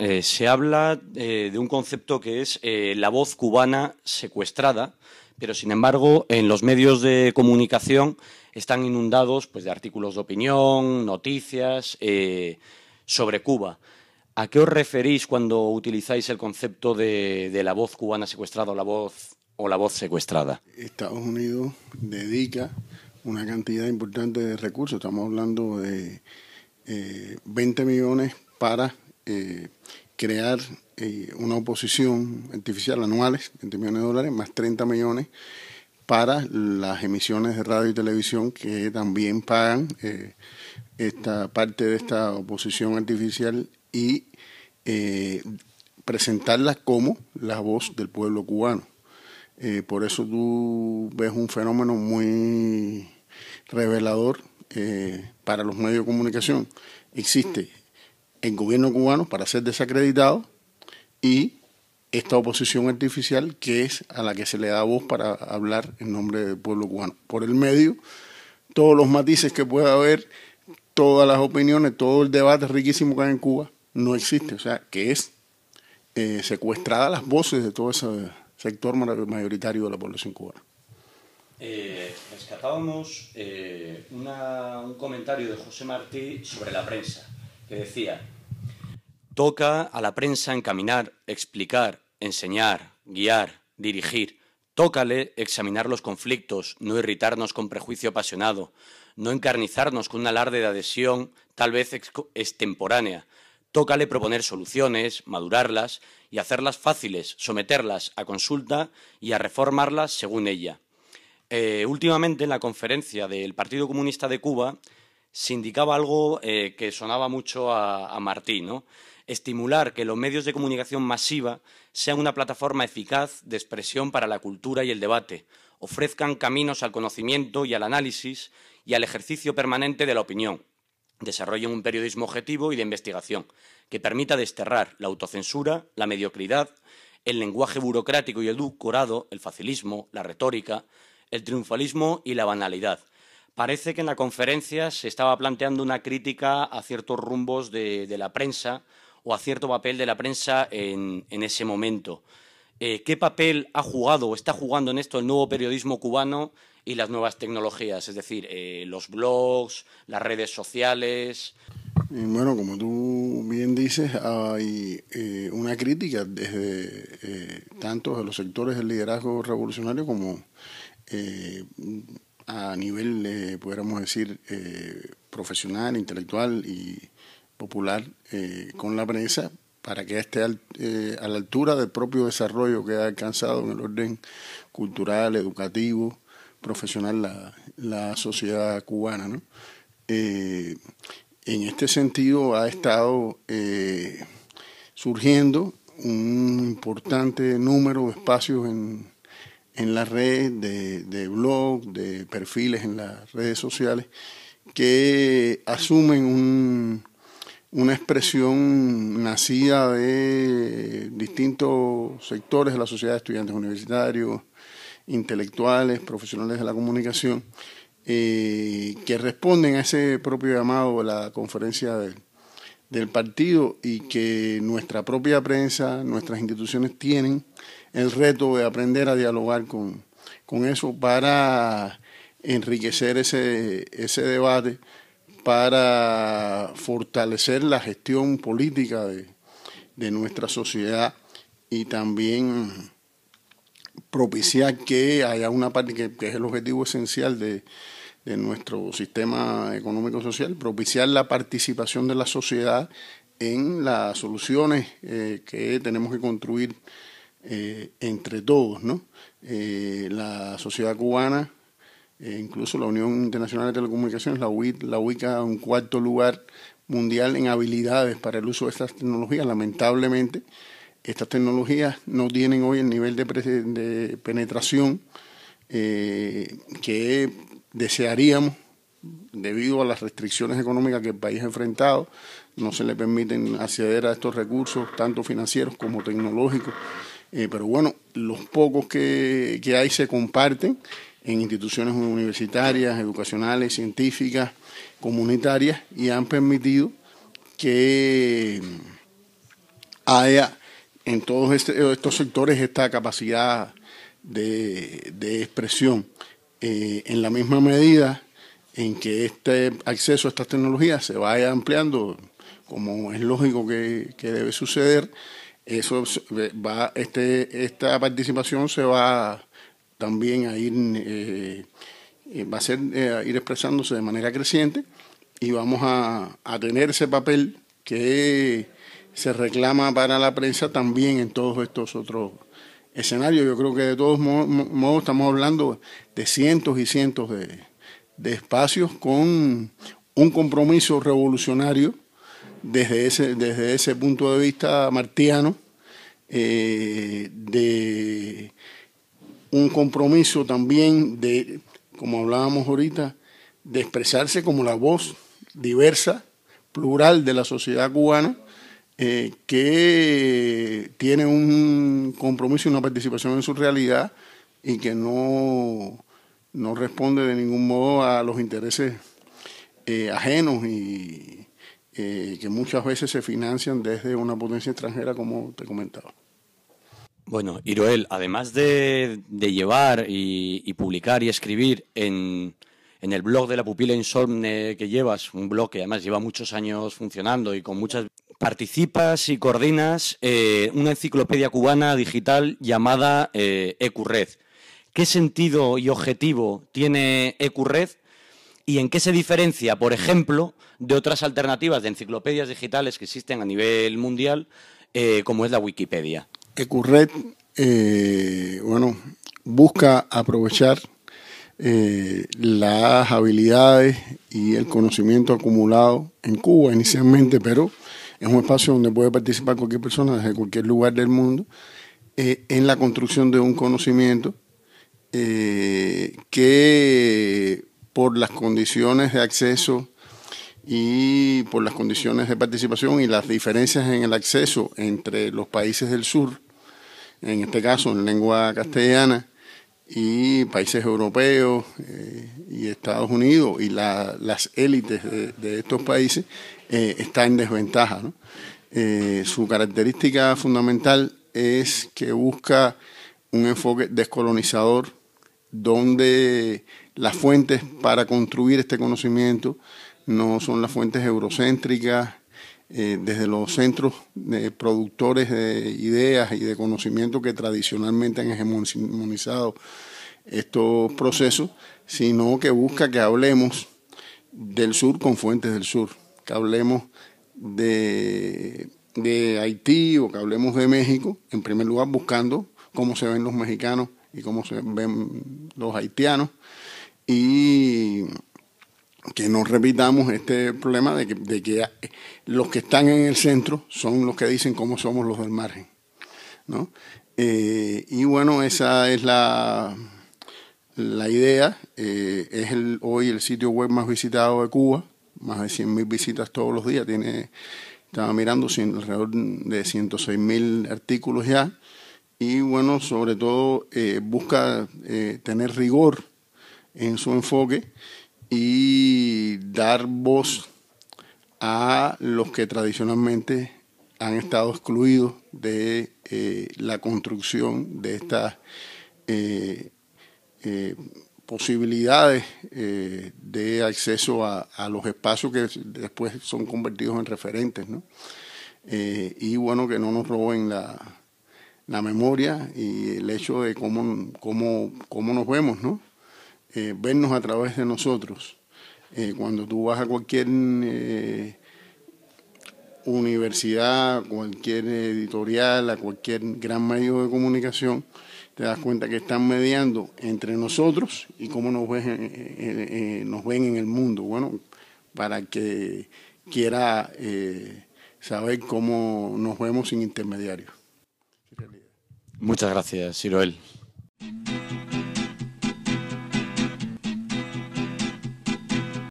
Eh, se habla eh, de un concepto que es eh, la voz cubana secuestrada, pero sin embargo en los medios de comunicación están inundados pues, de artículos de opinión, noticias sobre Cuba. ¿A qué os referís cuando utilizáis el concepto de, de la voz cubana secuestrada o la voz, o la voz secuestrada? Estados Unidos dedica una cantidad importante de recursos, estamos hablando de 20 millones para eh, crear eh, una oposición artificial anuales, 20 millones de dólares, más 30 millones para las emisiones de radio y televisión que también pagan eh, esta parte de esta oposición artificial y presentarla como la voz del pueblo cubano. por eso tú ves un fenómeno muy revelador para los medios de comunicación existe el gobierno cubano para ser desacreditado y esta oposición artificial que es a la que se le da voz para hablar en nombre del pueblo cubano. Por el medio, todos los matices que pueda haber, todas las opiniones, todo el debate riquísimo que hay en Cuba, no existe. O sea, que es eh, secuestrada las voces de todo ese sector mayoritario de la población cubana. Eh, eh, un comentario de José Martí sobre la prensa, que decía, Toca a la prensa encaminar, explicar, enseñar, guiar, dirigir. Tócale examinar los conflictos, no irritarnos con prejuicio apasionado, no encarnizarnos con un alarde de adhesión tal vez extemporánea. Tócale proponer soluciones, madurarlas y hacerlas fáciles, someterlas a consulta y a reformarlas según ella. Eh, últimamente en la conferencia del Partido Comunista de Cuba se indicaba algo eh, que sonaba mucho a, a Martí, ¿no? estimular que los medios de comunicación masiva sean una plataforma eficaz de expresión para la cultura y el debate, ofrezcan caminos al conocimiento y al análisis y al ejercicio permanente de la opinión, desarrollen un periodismo objetivo y de investigación que permita desterrar la autocensura, la mediocridad, el lenguaje burocrático y edulcorado, el facilismo, la retórica, el triunfalismo y la banalidad. Parece que en la conferencia se estaba planteando una crítica a ciertos rumbos de la prensa o a cierto papel de la prensa en, ese momento. Eh, ¿Qué papel ha jugado o está jugando en esto el nuevo periodismo cubano y las nuevas tecnologías? Es decir, eh, los blogs, las redes sociales. bueno, como tú bien dices, hay eh, una crítica desde tanto de los sectores del liderazgo revolucionario como a nivel, pudiéramos decir, profesional, intelectual y popular eh, con la prensa para que esté eh, a la altura del propio desarrollo que ha alcanzado en el orden cultural, educativo, profesional la, sociedad cubana. Eh, en este sentido ha estado surgiendo un importante número de espacios en, en la red, de, de blog, de perfiles en las redes sociales que asumen un, una expresión nacida de distintos sectores de la sociedad, estudiantes universitarios, intelectuales, profesionales de la comunicación, eh, que responden a ese propio llamado de la conferencia del partido y que nuestra propia prensa, nuestras instituciones tienen el reto de aprender a dialogar con, con eso para enriquecer ese, ese debate para fortalecer la gestión política de, nuestra sociedad y también propiciar que haya una parte que, es el objetivo esencial de, nuestro sistema económico-social, propiciar la participación de la sociedad en las soluciones eh, que tenemos que construir eh, entre todos. Eh, la sociedad cubana eh, incluso la Unión Internacional de Telecomunicaciones, la UIT, la ubica en cuarto lugar mundial en habilidades para el uso de estas tecnologías. Lamentablemente, estas tecnologías no tienen hoy el nivel de, penetración eh, que desearíamos debido a las restricciones económicas que el país ha enfrentado, no se le permiten acceder a estos recursos, tanto financieros como tecnológicos. Eh, pero bueno, los pocos que hay se comparten en instituciones universitarias, educacionales, científicas, comunitarias, y han permitido que haya en todos este, estos sectores esta capacidad de, expresión. Eh, en la misma medida en que este acceso a estas tecnologías se vaya ampliando, como es lógico que, que debe suceder, eso va, este, esta participación se va también a ir, eh, eh, va a ser, eh, ir expresándose de manera creciente y vamos a, tener ese papel que se reclama para la prensa también en todos estos otros escenarios. Yo creo que de todos modos, estamos hablando de cientos y cientos de, espacios con un compromiso revolucionario desde ese, desde ese punto de vista martiano de un compromiso también de, como hablábamos ahorita, de expresarse como la voz diversa, plural de la sociedad cubana, eh, que tiene un compromiso y una participación en su realidad y que no, responde de ningún modo a los intereses eh, ajenos y eh, que muchas veces se financian desde una potencia extranjera, como te comentaba. Bueno, Iroel, además de, llevar y, publicar y escribir en, el blog de la pupila insomne que llevas, un blog que además lleva muchos años funcionando y con muchas... Participas y coordinas eh, una enciclopedia cubana digital llamada eh, Ecurred. EcuRed. ¿Qué sentido y objetivo tiene Ecurred y en qué se diferencia, por ejemplo, de otras alternativas de enciclopedias digitales que existen a nivel mundial, eh, como es la Wikipedia? Ecurret, eh, bueno, busca aprovechar eh, las habilidades y el conocimiento acumulado en Cuba inicialmente, pero es un espacio donde puede participar cualquier persona desde cualquier lugar del mundo eh, en la construcción de un conocimiento que por las condiciones de acceso y por las condiciones de participación y las diferencias en el acceso entre los países del sur, en este caso en lengua castellana, y países europeos eh, y Estados Unidos y las élites de, estos países eh, está están en desventaja. Eh, su característica fundamental es que busca un enfoque descolonizador donde las fuentes para construir este conocimiento no son las fuentes eurocéntricas eh, desde los centros de productores de ideas y de conocimiento que tradicionalmente han hegemonizado estos procesos, sino que busca que hablemos del sur con fuentes del sur, que hablemos de, Haití o que hablemos de México, en primer lugar buscando cómo se ven los mexicanos y cómo se ven los haitianos y que no repitamos este problema de que, los que están en el centro son los que dicen cómo somos los del margen. ¿no? Eh, y bueno, esa es la, la idea. Eh, es el, hoy el sitio web más visitado de Cuba, más de 100.000 visitas todos los días. Tiene, estaba mirando alrededor de 106.000 artículos ya. Y bueno, sobre todo eh, busca tener rigor en su enfoque y dar voz a los que tradicionalmente han estado excluidos de eh, la construcción de estas eh, eh, posibilidades de acceso a, los espacios que después son convertidos en referentes, ¿no? y bueno, que no nos roben la, memoria y el hecho de cómo, cómo nos vemos, ¿no? Eh, vernos a través de nosotros. Eh, cuando tú vas a cualquier eh, universidad, cualquier editorial, a cualquier gran medio de comunicación, te das cuenta que están mediando entre nosotros y cómo nos ven, nos ven en el mundo. Bueno, para que quiera saber cómo nos vemos sin intermediarios. Muchas gracias, Ciroel.